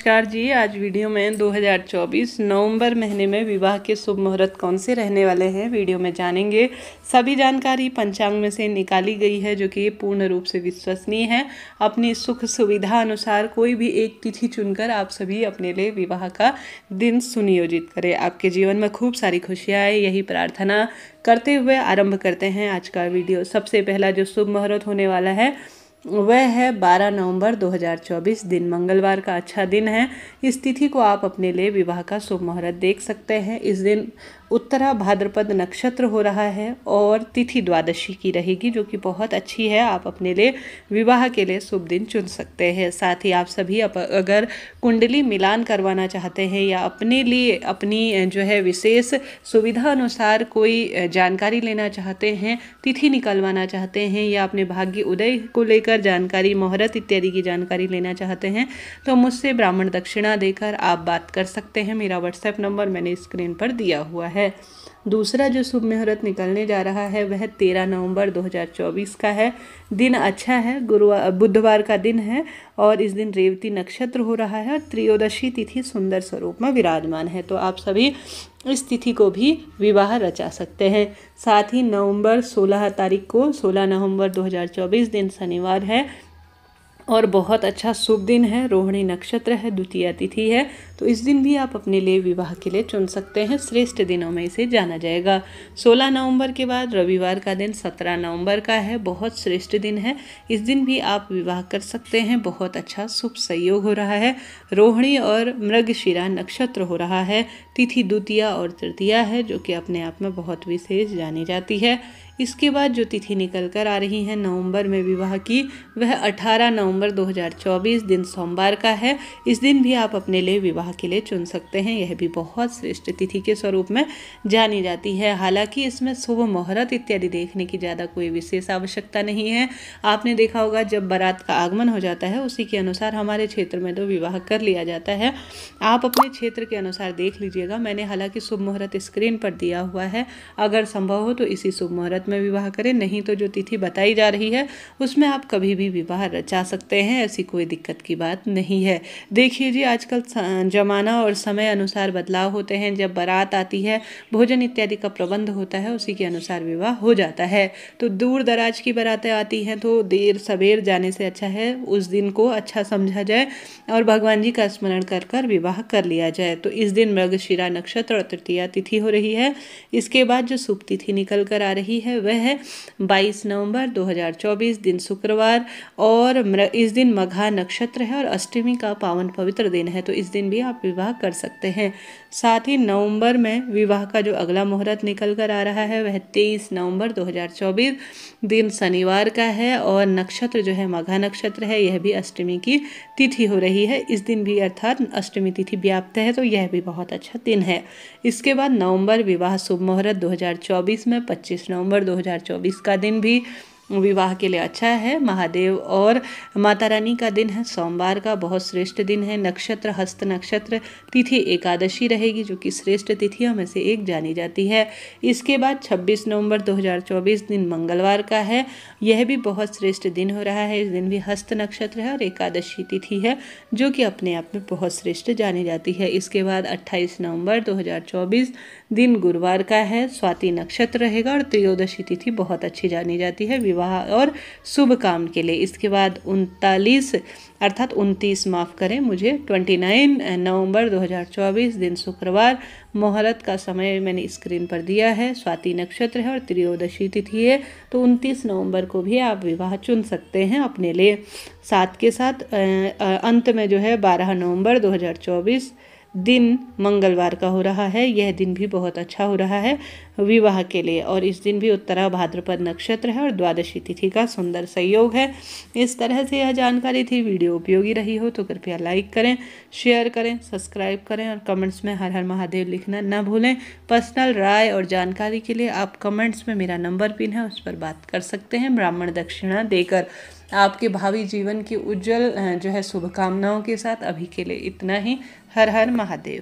नमस्कार जी आज वीडियो में 2024 नवंबर महीने में विवाह के शुभ मुहूर्त कौन से रहने वाले हैं वीडियो में जानेंगे सभी जानकारी पंचांग में से निकाली गई है जो कि पूर्ण रूप से विश्वसनीय है अपनी सुख सुविधा अनुसार कोई भी एक तिथि चुनकर आप सभी अपने लिए विवाह का दिन सुनियोजित करें आपके जीवन में खूब सारी खुशियाँ आए यही प्रार्थना करते हुए आरम्भ करते हैं आज का वीडियो सबसे पहला जो शुभ मुहूर्त होने वाला है वह है 12 नवंबर 2024 दिन मंगलवार का अच्छा दिन है इस तिथि को आप अपने लिए विवाह का शुभ मुहूर्त देख सकते हैं इस दिन उत्तरा भाद्रपद नक्षत्र हो रहा है और तिथि द्वादशी की रहेगी जो कि बहुत अच्छी है आप अपने लिए विवाह के लिए शुभ दिन चुन सकते हैं साथ ही आप सभी अप, अगर कुंडली मिलान करवाना चाहते हैं या अपने लिए अपनी जो है विशेष सुविधा अनुसार कोई जानकारी लेना चाहते हैं तिथि निकलवाना चाहते हैं या अपने भाग्य उदय को लेकर जानकारी मुहूर्त इत्यादि की जानकारी लेना चाहते हैं तो मुझसे ब्राह्मण दक्षिणा देकर आप बात कर सकते हैं मेरा व्हाट्सएप नंबर मैंने स्क्रीन पर दिया हुआ है है दूसरा जो शुभ मुहूर्त निकलने जा रहा है वह तेरह नवंबर 2024 का है दिन अच्छा है गुरुवार बुधवार का दिन है और इस दिन रेवती नक्षत्र हो रहा है और त्रयोदशी तिथि सुंदर स्वरूप में विराजमान है तो आप सभी इस तिथि को भी विवाह रचा सकते हैं साथ ही नवंबर 16 तारीख को 16 नवंबर 2024 दिन शनिवार है और बहुत अच्छा शुभ दिन है रोहिणी नक्षत्र है द्वितीय तिथि है तो इस दिन भी आप अपने लिए विवाह के लिए चुन सकते हैं श्रेष्ठ दिनों में इसे जाना जाएगा 16 नवंबर के बाद रविवार का दिन 17 नवंबर का है बहुत श्रेष्ठ दिन है इस दिन भी आप विवाह कर सकते हैं बहुत अच्छा शुभ सहयोग हो रहा है रोहिणी और मृगशिरा नक्षत्र हो रहा है तिथि द्वितीय और तृतीया है जो कि अपने आप में बहुत विशेष जानी जाती है इसके बाद जो तिथि निकल कर आ रही है नवंबर में विवाह की वह 18 नवंबर 2024 दिन सोमवार का है इस दिन भी आप अपने लिए विवाह के लिए चुन सकते हैं यह भी बहुत श्रेष्ठ तिथि के स्वरूप में जानी जाती है हालांकि इसमें शुभ मुहूर्त इत्यादि देखने की ज़्यादा कोई विशेष आवश्यकता नहीं है आपने देखा होगा जब बारात का आगमन हो जाता है उसी के अनुसार हमारे क्षेत्र में तो विवाह कर लिया जाता है आप अपने क्षेत्र के अनुसार देख लीजिएगा मैंने हालांकि शुभ मुहूर्त स्क्रीन पर दिया हुआ है अगर संभव हो तो इसी शुभ मुहूर्त में विवाह करें नहीं तो जो तिथि बताई जा रही है उसमें आप कभी भी विवाह रचा सकते हैं ऐसी कोई दिक्कत की बात नहीं है देखिए जी आजकल जमाना और समय अनुसार बदलाव होते हैं जब बारात आती है भोजन इत्यादि का प्रबंध होता है उसी के अनुसार विवाह हो जाता है तो दूर दराज की बारातें आती हैं तो देर सवेर जाने से अच्छा है उस दिन को अच्छा समझा जाए और भगवान जी का स्मरण कर कर विवाह कर लिया जाए तो इस दिन मृगशिरा नक्षत्र और तृतीया तिथि हो रही है इसके बाद जो सुप तिथि निकल कर आ रही है वह 22 नवंबर 2024 दिन शुक्रवार और इस दिन मघा नक्षत्र है और अष्टमी का पावन पवित्र दिन है तो इस दिन भी आप विवाह कर सकते हैं साथ ही नवंबर में विवाह का जो अगला मुहूर्त निकल कर आ रहा है वह 23 नवंबर 2024 दिन शनिवार का है और नक्षत्र जो है मघा नक्षत्र है यह भी अष्टमी की तिथि हो रही है इस दिन भी अर्थात अष्टमी तिथि व्याप्त है तो यह भी बहुत अच्छा दिन है इसके बाद नवंबर विवाह शुभ मुहूर्त 2024 में 25 नवंबर 2024 का दिन भी विवाह के लिए अच्छा है महादेव और माता रानी का दिन है सोमवार का बहुत श्रेष्ठ दिन है नक्षत्र हस्त नक्षत्र तिथि एकादशी रहेगी जो कि श्रेष्ठ तिथियों में से एक जानी जाती है इसके बाद 26 नवंबर 2024 दिन मंगलवार का है यह भी बहुत श्रेष्ठ दिन हो रहा है इस दिन भी हस्त नक्षत्र है और एकादशी तिथि है जो कि अपने आप में बहुत श्रेष्ठ जानी जाती है इसके बाद अट्ठाईस नवंबर दो दिन गुरुवार का है स्वाति नक्षत्र रहेगा और त्रयोदशी तिथि बहुत अच्छी जानी जाती है विवाह विवाह और शुभ काम के लिए इसके बाद उनतालीस अर्थात उनतीस माफ़ करें मुझे ट्वेंटी दो नवंबर चौबीस दिन शुक्रवार मुहूर्त का समय मैंने स्क्रीन पर दिया है स्वाति नक्षत्र है और त्रियोदशी तिथि है तो उनतीस नवंबर को भी आप विवाह चुन सकते हैं अपने लिए साथ के साथ अंत में जो है बारह नवंबर चौबीस दिन मंगलवार का हो रहा है यह दिन भी बहुत अच्छा हो रहा है विवाह के लिए और इस दिन भी उत्तरा भाद्रपद नक्षत्र है और द्वादशी तिथि का सुंदर संयोग है इस तरह से यह जानकारी थी वीडियो उपयोगी रही हो तो कृपया लाइक करें शेयर करें सब्सक्राइब करें और कमेंट्स में हर हर महादेव लिखना न भूलें पर्सनल राय और जानकारी के लिए आप कमेंट्स में मेरा नंबर पिन है उस पर बात कर सकते हैं ब्राह्मण दक्षिणा देकर आपके भावी जीवन की उज्जवल जो है शुभकामनाओं के साथ अभी के लिए इतना ही હર હર મહાદેવ